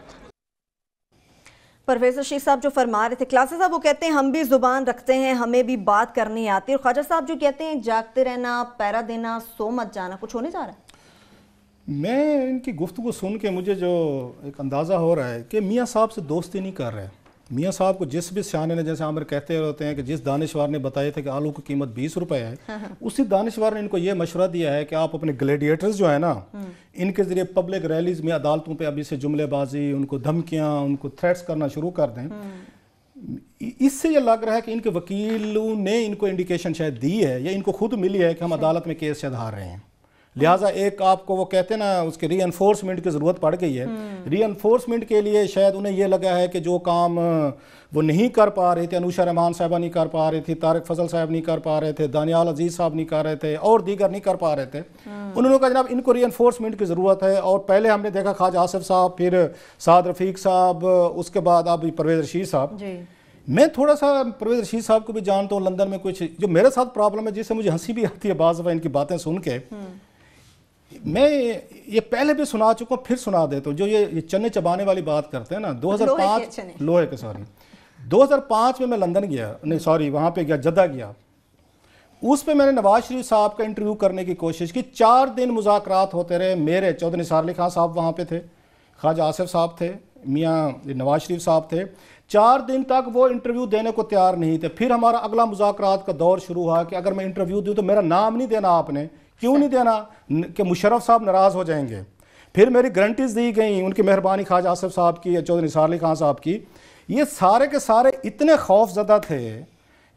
Speaker 1: प्रोफेसर रशीद साहब जो फरमा रहे थे क्लासेस साहब वो कहते हैं हम भी जुबान रखते हैं हमें भी बात करनी आती है और ख्वाजा साहब जो कहते हैं जागते रहना पैरा देना सो मत जाना कुछ होने जा रहा है
Speaker 2: मैं इनकी गुफ्तु को सुन के मुझे जो एक अंदाज़ा हो रहा है कि मियाँ साहब से दोस्ती नहीं कर रहे मियाँ साहब को जिस भी सियाने ने जैसे आमिर कहते होते हैं कि जिस दानिशवार ने बताए थे कि आलू की कीमत बीस रुपए है हाँ। उसी दानिशवार ने इनको ये मशवरा दिया है कि आप अपने ग्लेडिएटर्स जो है ना हम्म। इनके ज़रिए पब्लिक रैलीज में अदालतों पर अभी से जुमलेबाजी उनको धमकियाँ उनको थ्रेट्स करना शुरू कर दें हम्म। इससे यह लग रहा है कि इनके वकीलों ने इनको इंडिकेशन शायद दी है या इनको खुद मिली है कि हम अच्छा। अदालत में केस शायद हार रहे हैं लिहाजा एक आपको वो कहते हैं ना उसके री की ज़रूरत पड़ गई है री हम्म। के लिए शायद उन्हें यह लगा है कि जो काम वो नहीं कर पा रहे थे अनुषा रहमान साहबा नहीं कर पा रही थी तारक फजल साहब नहीं कर पा रहे थे दानियाल अजीज़ साहब नहीं कर रहे थे और दीगर नहीं कर पा रहे थे हम्म। उन्होंने कहा जनाब इनको री एनफोर्समेंट की ज़रूरत है और पहले हमने देखा खाज आसिफ साहब फिर साद रफीक साहब उसके बाद अब परवेज़ रशीद साहब मैं थोड़ा सा परवेज रशीद साहब को भी जानता हूँ लंदन में कुछ जो मेरे साथ प्रॉब्लम है जिससे मुझे हंसी भी आती है बाज़ा इनकी बातें सुन के हम्म। मैं ये पहले भी सुना चुका हूँ फिर सुना देता हूँ जो ये, ये चने चबाने वाली बात करते हैं ना 2005 लोहे के सॉरी 2005 में मैं लंदन गया नहीं सॉरी वहाँ पे गया जद्दा गया उस पर मैंने नवाज शरीफ साहब का इंटरव्यू करने की कोशिश की चार दिन मुजाकर होते रहे मेरे चौधरी निसार अली खान साहब वहाँ पे थे ख्वाजा आसिफ साहब थे मियाँ नवाज शरीफ साहब थे चार दिन तक वो इंटरव्यू देने को तैयार नहीं थे फिर हमारा अगला मुजाकर का दौर शुरू हुआ कि अगर मैं इंटरव्यू दूँ तो मेरा नाम नहीं देना आपने क्यों नहीं देना कि मुशरफ साहब नाराज़ हो जाएंगे फिर मेरी गारंटीज़ दी गई उनकी मेहरबानी ख्वाजा आसफ साहब की या चौधरी निसार अली खान साहब की ये सारे के सारे इतने खौफजदा थे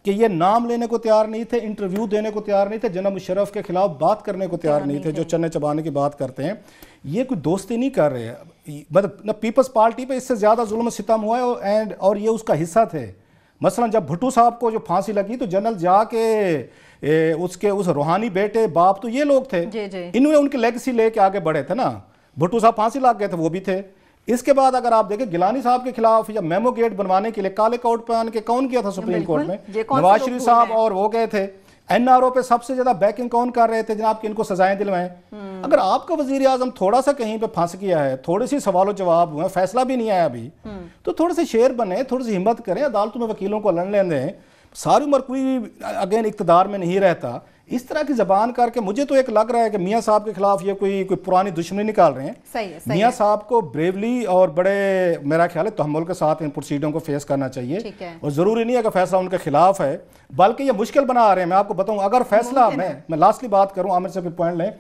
Speaker 2: कि ये नाम लेने को तैयार नहीं थे इंटरव्यू देने को तैयार नहीं थे जना मुशरफ के खिलाफ बात करने को तैयार नहीं, थे जो चने चबाने की बात करते हैं ये कोई दोस्ती नहीं कर रहे मतलब न पीपल्स पार्टी पे इससे ज़्यादा जुल्म सितम हुआ है एंड और ये उसका हिस्सा थे मसला जब भुट्टू साहब को जो फांसी लगी तो जनरल जा के ए, उसके उस रूहानी बेटे बाप तो ये लोग थे इन्होंने उनकी लेगसी लेके आगे बढ़े थे ना भुट्टू साहब फांसी लाग गए थे वो भी थे इसके बाद अगर आप देखें गिलानी साहब के खिलाफ या मेमो गेट बनवाने के लिए काले कोर्ट पहन के कौन किया था सुप्रीम कोर्ट में नवाज शरीफ साहब और वो गए थे एनआरओ पे सबसे ज्यादा बैकिंग कौन कर रहे थे जनाब की इनको सजाएं दिलवाएं हम्म। अगर आपका वजीर आजम थोड़ा सा कहीं पे फंस गया है थोड़े सी सवालों जवाब हुए फैसला भी नहीं आया अभी हम्म। तो थोड़े से शेर बने थोड़ी सी हिम्मत करें अदालतों में वकीलों को लड़ लेने दें सारी उम्र कोई अगेन इकतदार में नहीं रहता इस तरह की जबान करके मुझे तो एक लग रहा है कि मियाँ साहब के खिलाफ ये कोई कोई पुरानी दुश्मनी निकाल रहे हैं
Speaker 1: सही है, सही मियाँ साहब
Speaker 2: को ब्रेवली और बड़े मेरा ख्याल है तहमुल के साथ इन प्रोसीडियों को फेस करना चाहिए और ज़रूरी नहीं है कि फैसला उनके खिलाफ है बल्कि ये मुश्किल बना रहे हैं मैं आपको बताऊँ अगर फैसला मैं मैं लास्टली बात करूँ आमिर से फिर पॉइंट लें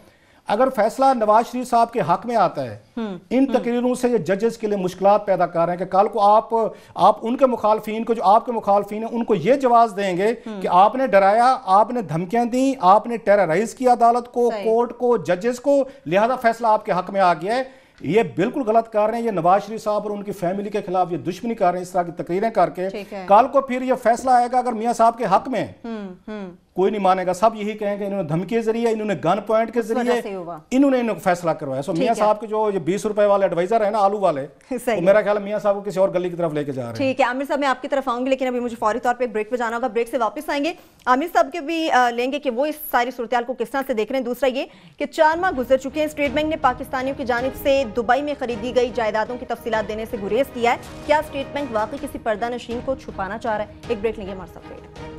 Speaker 2: अगर फैसला नवाज शरीफ साहब के हक में आता है हम्म, इन हम्म। तकरीरों से ये जजेस के लिए मुश्किल पैदा कर रहे हैं कि कल को आप आप उनके मुखालफिन को जो आपके मुखालफिन है उनको ये जवाब देंगे हम्म। कि आपने डराया आपने धमकियां दी आपने टेरराइज किया अदालत को कोर्ट को जजेस को लिहाजा फैसला आपके हक में आ गया है ये बिल्कुल गलत कर रहे हैं ये नवाज शरीफ साहब और उनकी फैमिली के खिलाफ ये दुश्मनी कर रहे हैं इस तरह की तकरीरें करके कल को फिर ये फैसला आएगा अगर मियाँ साहब के हक में कोई नहीं मानेगा सब यही कहेंगे इन्होंने धमकी के जरिए इन्होंने गन पॉइंट के जरिए इन्होंने इन्होंने फैसला करवाया सो मियाँ साहब के जो ये बीस रुपए वाले एडवाइजर है ना आलू वाले तो मेरा ख्याल मियाँ साहब को किसी और गली की तरफ लेके जा रहे हैं
Speaker 1: ठीक है आमिर साहब मैं आपकी तरफ आऊंगी लेकिन अभी मुझे फौरी तौर पर ब्रेक पे जाना होगा ब्रेक से वापस आएंगे आमिर साहब के भी लेंगे कि वो इस सारी सूरत को किस तरह से देख रहे हैं दूसरा ये कि चार माह गुजर चुके हैं स्टेट बैंक ने पाकिस्तानियों की जानब से दुबई में खरीदी गई जायदादों की तफसी देने से गुरेज किया है क्या स्टेट बैंक वाकई किसी पर्दा नशीन को छुपाना चाह रहा है एक ब्रेक लेंगे हमारे साथ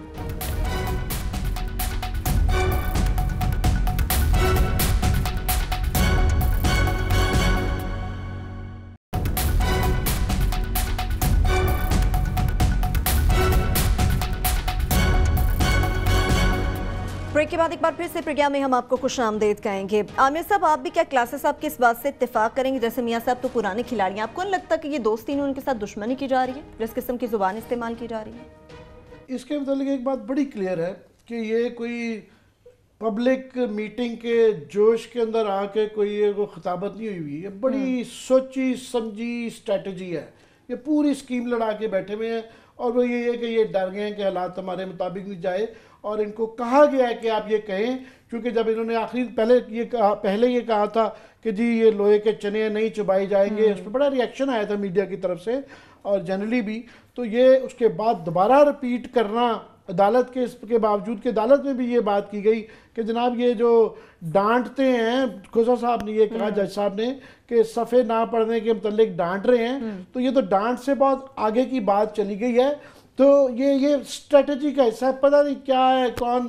Speaker 1: ब्रेक के बाद एक बार फिर से प्रज्ञा में हम आपको खुश आमदेद कहेंगे आमिर साहब आप भी क्या क्लासेस आपके इस बात से इतफाक करेंगे जैसे मियाँ साहब तो पुराने खिलाड़ी हैं आपको नहीं लगता कि ये दोस्ती ने उनके साथ दुश्मनी की जा रही है जिस किस्म की ज़ुबान इस्तेमाल की जा रही है
Speaker 3: इसके मतलब एक बात बड़ी क्लियर है कि ये कोई पब्लिक मीटिंग के जोश के अंदर आके कोई ये कोई खिताबत नहीं हुई हुई ये बड़ी हम्म। सोची समझी स्ट्रेटजी है ये पूरी स्कीम लड़ा के बैठे हुए हैं और वो ये है कि ये डर गए हैं कि हालात हमारे मुताबिक नहीं जाए और इनको कहा गया है कि आप ये कहें क्योंकि जब इन्होंने आखिरी पहले ये कहा पहले ये कहा था कि जी ये लोहे के चने नहीं चुबाए जाएंगे उस हम्म। पर बड़ा रिएक्शन आया था मीडिया की तरफ से और जनरली भी तो ये उसके बाद दोबारा रिपीट करना अदालत के इसके बावजूद कि अदालत में भी ये बात की गई कि जनाब ये जो डांटते हैं खुजा साहब ने ये कहा हम्म। जज साहब ने कि सफ़े ना पढ़ने के मतलब डांट रहे हैं हम्म। तो ये तो डांट से बहुत आगे की बात चली गई है तो ये ये स्ट्रेटजी का हिस्सा है पता नहीं क्या है कौन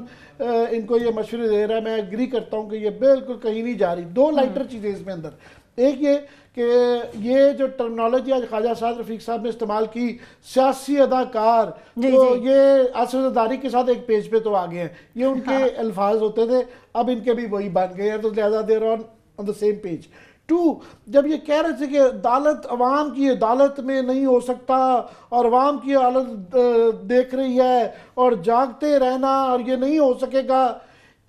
Speaker 3: इनको ये मशवरे दे रहा है मैं एग्री करता हूँ कि ये बिल्कुल कहीं नहीं जा रही दो लाइटर हाँ। चीज़ें इसमें अंदर एक ये कि ये जो टर्मिनोलॉजी आज ख्वाजा साद रफीक साहब ने इस्तेमाल की सियासी अदाकार तो ये असरदारी के साथ एक पेज पे तो आ गए हैं ये उनके हाँ। अल्फाज होते थे अब इनके भी वही बन गए हैं तो लिहाजा there on on the same page too जब ये कह रहे थे कि अदालत अवाम की अदालत में नहीं हो सकता और अवाम की अदालत देख रही है और जागते रहना और ये नहीं हो सकेगा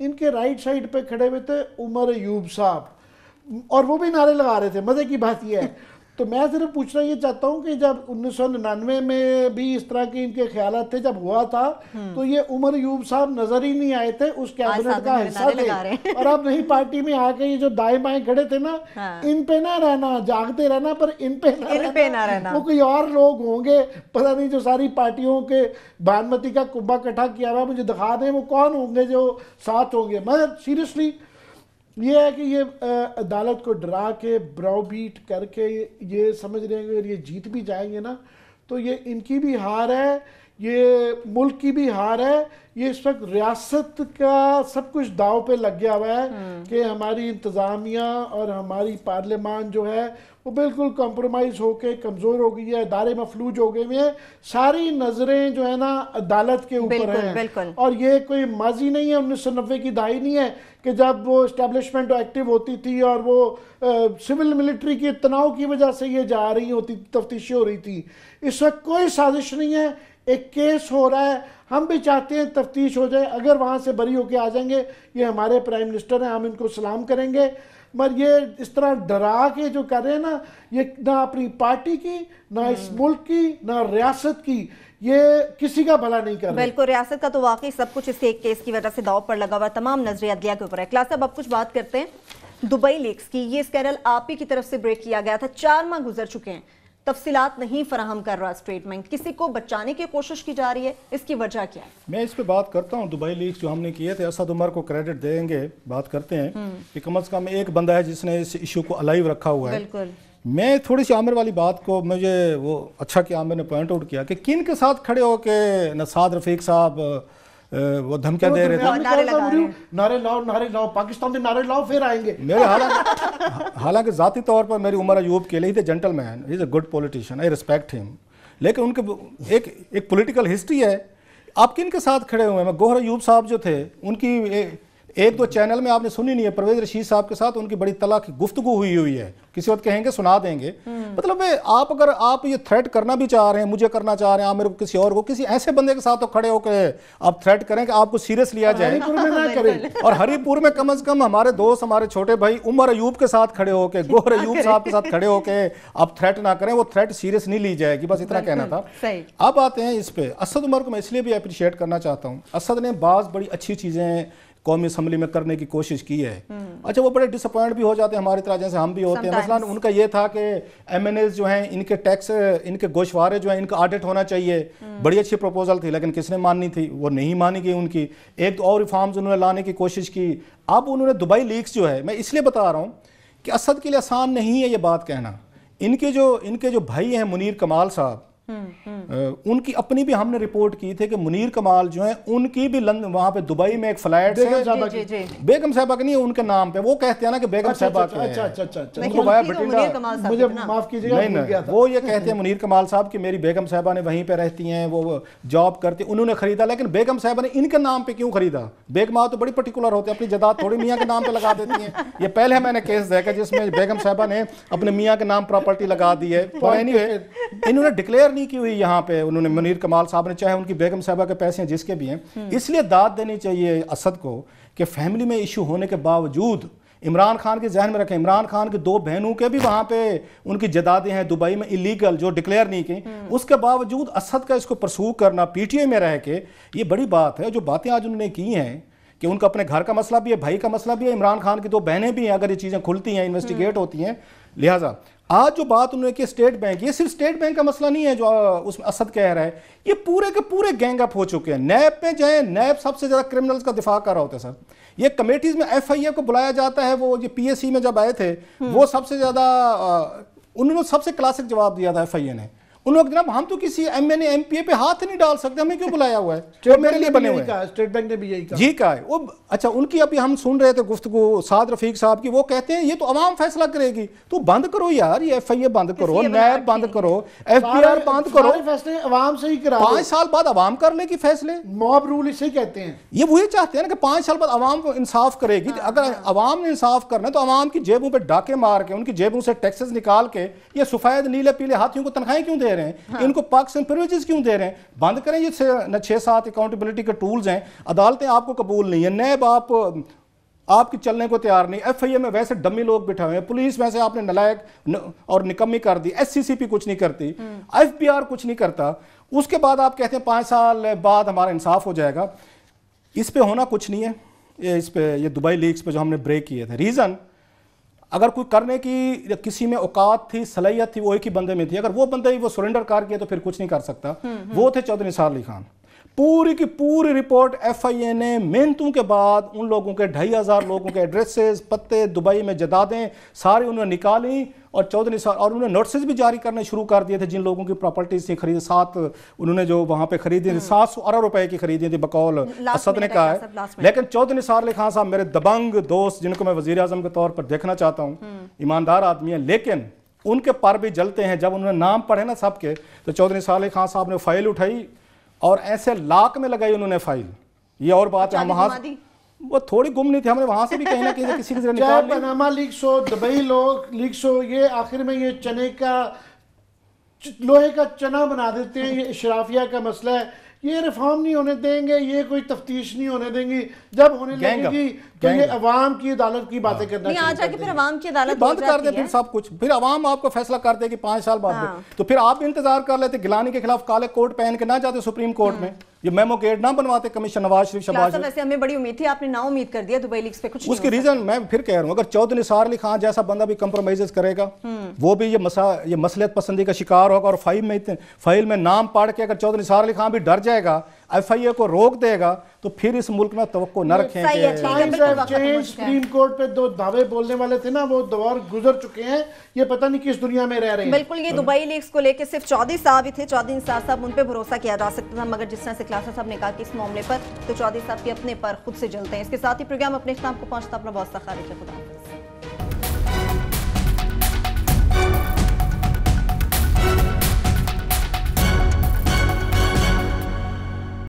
Speaker 3: इनके राइट साइड पे खड़े हुए थे उमर यूब साहब और वो भी नारे लगा रहे थे मज़े की बात ये है तो मैं सिर्फ पूछना ये चाहता हूँ कि जब 1999 में भी इस तरह के इनके ख्याल थे जब हुआ था हम्म। तो ये उमर यूब साहब नजर ही नहीं आए थे उस कैबिनेट का हिस्सा थे और अब नहीं पार्टी में आके ये जो दाएं बाएं खड़े थे ना हाँ। इन पे ना रहना जागते रहना पर इन पे ना इन रहना, पे ना रहना वो कोई और लोग होंगे पता नहीं जो सारी पार्टियों के भानमती का कुब्बा इकट्ठा किया हुआ मुझे दिखा दें वो कौन होंगे जो साथ होंगे मगर सीरियसली ये है कि ये अदालत को डरा के ब्राउ बीट करके ये समझ रहे हैं अगर ये जीत भी जाएंगे ना तो ये इनकी भी हार है ये मुल्क की भी हार है ये इस वक्त रियासत का सब कुछ दाव पे लग गया हुआ है हम्म। कि हमारी इंतज़ामिया और हमारी पार्लियामान जो है वो बिल्कुल कॉम्प्रोमाइज़ होके कमज़ोर हो गई है इदारे मफलूज हो गए हुए हैं सारी नज़रें जो है ना अदालत के ऊपर हैं और ये कोई माजी नहीं है उन्नीस सौ नब्बे की दहाई नहीं है कि जब वो इस्टेब्लिशमेंट एक्टिव होती थी और वो सिविल मिलिट्री के तनाव की वजह से ये जा रही होती तफ्तीशें हो रही थी इस वक्त कोई साजिश नहीं है एक केस हो रहा है हम भी चाहते हैं तफ्तीश हो जाए अगर वहाँ से बरी होके आ जाएंगे ये हमारे प्राइम मिनिस्टर हैं हम इनको सलाम करेंगे मगर ये इस तरह डरा के जो हैं ना ये ना अपनी पार्टी की ना इस हम्म। मुल्क की ना रियासत की ये किसी का भला नहीं कर
Speaker 1: बिल्कुल रियासत का तो वाकई सब कुछ इस एक केस की वजह से दाव पर लगा हुआ तमाम नजरिया अदलिया के ऊपर है क्लास अब अब कुछ बात करते हैं दुबई लीक्स की ये स्कैंडल आप ही की तरफ से ब्रेक किया गया था चार माह गुजर चुके हैं तफसीत नहीं फराहम कर रहा स्टेट बैंक किसी को बचाने की कोशिश की जा रही है इसकी वजह क्या है
Speaker 2: मैं इस पर बात करता हूँ दुबई लीग जो हमने किए थे असद उमर को क्रेडिट देंगे बात करते हैं हम्म। कि कम अज कम एक बंदा है जिसने इस इशू को अलाइव रखा हुआ है बिल्कुल मैं थोड़ी सी आमिर वाली बात को मुझे वो अच्छा कि आमिर ने पॉइंट आउट किया कि किन के साथ खड़े हो के नसाद रफीक साहब वो धमकियां तो दे रहे थे नारे
Speaker 3: लाओ नारे लाओ पाकिस्तान के नारे लाओ फिर आएंगे
Speaker 2: मेरे हालांकि हालांकि जाती तौर पर मेरी उम्र अयूब के लिए थे gentleman is a good politician I respect him लेकिन उनके एक एक पॉलिटिकल हिस्ट्री है आप किन के साथ खड़े हुए हैं गोहर अयूब साहब जो थे उनकी एक दो चैनल में आपने सुनी नहीं है परवेज रशीद साहब के साथ उनकी बड़ी तला की गुफ्तु हुई हुई है किसी वक्त कहेंगे सुना देंगे मतलब आप अगर आप ये थ्रेट करना भी चाह रहे हैं मुझे करना चाह रहे हैं आप मेरे को किसी और को किसी ऐसे बंदे के साथ तो खड़े होकर आप थ्रेट करें कि आपको सीरियस लिया जाए और हरिपुर में कम अज कम हमारे दोस्त हमारे छोटे भाई उमर अयूब के साथ खड़े होके गोहर अयूब साहब के साथ खड़े होके आप थ्रेट ना करें वो थ्रेट सीरियस नहीं ली जाएगी बस इतना कहना था अब आते हैं इस पर असद उमर को मैं इसलिए भी अप्रिशिएट करना चाहता हूँ असद ने बाज़ बड़ी अच्छी चीज़ें कौमी असम्बली में करने की कोशिश की है हम्म। अच्छा वो बड़े डिसअपॉइंट भी हो जाते हैं हमारे तरह जैसे हम भी होते हैं मसला उनका ये था कि एम जो हैं इनके टैक्स इनके गोशवारे जो हैं इनका ऑडिट होना चाहिए हम्म। बड़ी अच्छी प्रपोजल थी लेकिन किसने माननी थी वो नहीं मानी गई उनकी एक और रिफॉर्म्स उन्होंने लाने की कोशिश की अब उन्होंने दुबई लीक्स जो है मैं इसलिए बता रहा हूँ कि असद के लिए आसान नहीं है ये बात कहना इनके जो इनके जो भाई हैं मुनीर कमाल साहब
Speaker 1: हम्म,
Speaker 2: उनकी अपनी भी हमने रिपोर्ट की थी कि मुनीर कमाल जो है उनकी भी लंदन वहां पे दुबई में एक फ्लैट है बेगम साहबा की नहीं उनके नाम पे वो कहते हैं ना कि बेगम अच्छा, अच्छा, साहबा के अच्छा अच्छा,
Speaker 3: अच्छा तो मुझे माफ कीजिए
Speaker 2: वो ये कहते हैं मुनीर कमाल साहब की मेरी बेगम साहबा ने वहीं पे रहती हैं वो जॉब करती उन्होंने खरीदा लेकिन बेगम साहबा ने इनके नाम पे क्यों खरीदा बेगम तो बड़ी पर्टिकुलर होते हैं अपनी जदाद थोड़ी मियाँ के नाम पे लगा देती है ये पहले मैंने केस देखा जिसमें बेगम साहबा ने अपने मियाँ के नाम प्रॉपर्टी लगा दी है इन्होंने डिक्लेयर नहीं की हुई यहाँ पे उन्होंने मुनीर कमाल साहब ने चाहे उनकी बेगम साहबा के पैसे हैं जिसके भी हैं हम्म। इसलिए दाद देनी चाहिए असद को कि फैमिली में इशू होने के बावजूद इमरान खान के जहन में रखें इमरान खान की दो बहनों के भी वहाँ पे उनकी जदादें हैं दुबई में इलीगल जो डिक्लेयर नहीं की हम्म। उसके बावजूद असद का इसको प्रसू करना पीटीए में रह के ये बड़ी बात है जो बातें आज उन्होंने की हैं कि उनका अपने घर का मसला भी है भाई का मसला भी है इमरान खान की दो बहनें भी हैं अगर ये चीज़ें खुलती हैं इन्वेस्टिगेट हम्म। होती हैं लिहाजा आज जो बात उन्होंने की स्टेट बैंक ये सिर्फ स्टेट बैंक का मसला नहीं है जो उसमें असद कह रहा है ये पूरे के पूरे गैंग अप हो चुके हैं नैब में जाए नैब सबसे ज़्यादा क्रिमिनल्स का दिफा कर रहा होता है सर ये कमेटीज़ में एफआईए को बुलाया जाता है वो ये पीएससी e में जब आए थे हम्म। वो सबसे ज़्यादा उन्होंने सबसे क्लासिक जवाब दिया था एफ ने उन लोग जनाब हम तो किसी M N M P A पे हाथ नहीं डाल सकते हमें क्यों बुलाया हुआ है वो मेरे लिए बने हुए हैं
Speaker 3: स्टेट बैंक ने भी यही कहा जी कहा है वो
Speaker 2: अच्छा उनकी अभी हम सुन रहे थे गुफ्तु साद रफीक साहब की वो कहते हैं ये तो आवाम फैसला करेगी तो बंद करो यार ये एफ आई ए बंद करो नैब बंद करो एफ पी आर बंद करो
Speaker 3: फैसले आवाम से ही करा पाँच साल
Speaker 2: बाद आवाम कर लेगी फैसले मॉब रूल इसे कहते हैं ये वही चाहते हैं ना कि पाँच साल बाद अवाम को इंसाफ करेगी हाँ, अगर हाँ। अवाम ने इंसाफ करना है तो आवाम की जेबों पर डाके मार के उनकी जेबों से टैक्सेस निकाल के ये सफेद नीले पीले हाथियों को तनख्वाही क्यों दे रहे हैं हाँ। इनको पाकिस्तान प्रिवेजेस क्यों दे रहे हैं बंद करें ये छः सात अकाउंटेबिलिटी के टूल्स हैं अदालतें आपको कबूल नहीं है नैब आप आपके चलने को तैयार नहीं एफ में वैसे डमी लोग बैठे हुए हैं पुलिस वैसे आपने नलायक न, और निकम्मी कर दी एस सी कुछ नहीं करती
Speaker 5: एफ
Speaker 2: हम्म। कुछ नहीं करता उसके बाद आप कहते हैं पाँच साल बाद हमारा इंसाफ हो जाएगा इस पर होना कुछ नहीं है इस पर यह दुबई लीग्स पर जो हमने ब्रेक किए थे रीज़न अगर कोई करने की किसी में औकात थी सलाहियत थी वो एक ही बंदे में थी अगर वो बंदा ही वो सरेंडर कर गया तो फिर कुछ नहीं कर सकता हम्म, हम्म। वो थे चौधरी निसार अली खान पूरी की पूरी रिपोर्ट एफ आई ए ने मेहनतों के बाद उन लोगों के ढाई हज़ार लोगों के एड्रेसेस पत्ते दुबई में जदादें सारी उन्होंने निकाली और चौदह साल और उन्होंने नोटिस भी जारी करने शुरू कर दिए थे जिन लोगों की प्रॉपर्टीज थी खरीद सात उन्होंने जो वहाँ पे खरीदी थी हम्म। सात सौ अरब रुपए की खरीदी थी बकौल असद ने कहा है लेकिन चौधरी निसार अली खान साहब मेरे दबंग दोस्त जिनको मैं वजी अजम के तौर पर देखना चाहता हूँ हम्म। ईमानदार आदमी है लेकिन उनके पर भी जलते हैं जब उन्होंने नाम पढ़े ना सबके तो चौधरी निसार अली खान साहब ने फाइल उठाई और ऐसे लाख में लगाई उन्होंने फाइल ये और बात है हम वो थोड़ी गुम नहीं थे हमने वहां से भी कहीं ना कहीं किसी की चाहे पनामा
Speaker 3: लीग सो दुबई लोग लीग सो ये आखिर में ये चने का लोहे का चना बना देते हैं ये इशराफिया का मसला है ये रिफॉर्म नहीं होने देंगे ये कोई तफ्तीश नहीं होने देंगे जब होने लगेगी
Speaker 1: तो ये
Speaker 2: अवाम की अदालत की बातें हाँ। करना नहीं आज आके फिर
Speaker 1: अवाम की अदालत बंद कर दे फिर
Speaker 2: सब कुछ फिर अवाम आपको फैसला कर दे कि पाँच साल बाद हाँ। तो फिर आप इंतजार कर लेते गिलानी के खिलाफ काले कोर्ट पहन के ना जाते सुप्रीम कोर्ट हाँ। में ये मेमो केड ना बनवाते कमीशन नवाज शरीफ शबाज वैसे
Speaker 1: हमें बड़ी उम्मीद थी आपने ना उम्मीद कर दिया दुबई लीग्स पे कुछ उसकी रीजन
Speaker 2: मैं फिर कह रहा हूँ अगर चौधरी निसार अली खान जैसा बंदा भी कंप्रोमाइज करेगा हम्म। वो भी ये मसा ये मसलियत पसंदी का शिकार होगा और फाइल में फाइल में नाम पढ़ के अगर चौधरी निसार अली खान भी डर जाएगा एफ आई ए को रोक देगा तो फिर इस मुल्क में तो न रखें
Speaker 3: सुप्रीम कोर्ट पे दो दावे बोलने वाले थे ना वो दौर गुजर चुके हैं ये पता नहीं किस दुनिया में रह रहे हैं बिल्कुल ये दुबई
Speaker 1: लीग को लेकर सिर्फ चौधरी साहब ही थे चौधरी निसार साहब उन पर भरोसा किया जा सकता था मगर जिस तरह से क्लासा साहब ने कहा कि इस मामले पर तो चौधरी साहब के अपने पर खुद से जलते हैं इसके साथ ही प्रोग्राम अपने इख्ताम को पहुंचता अपना बहुत सा खारिज है खुदा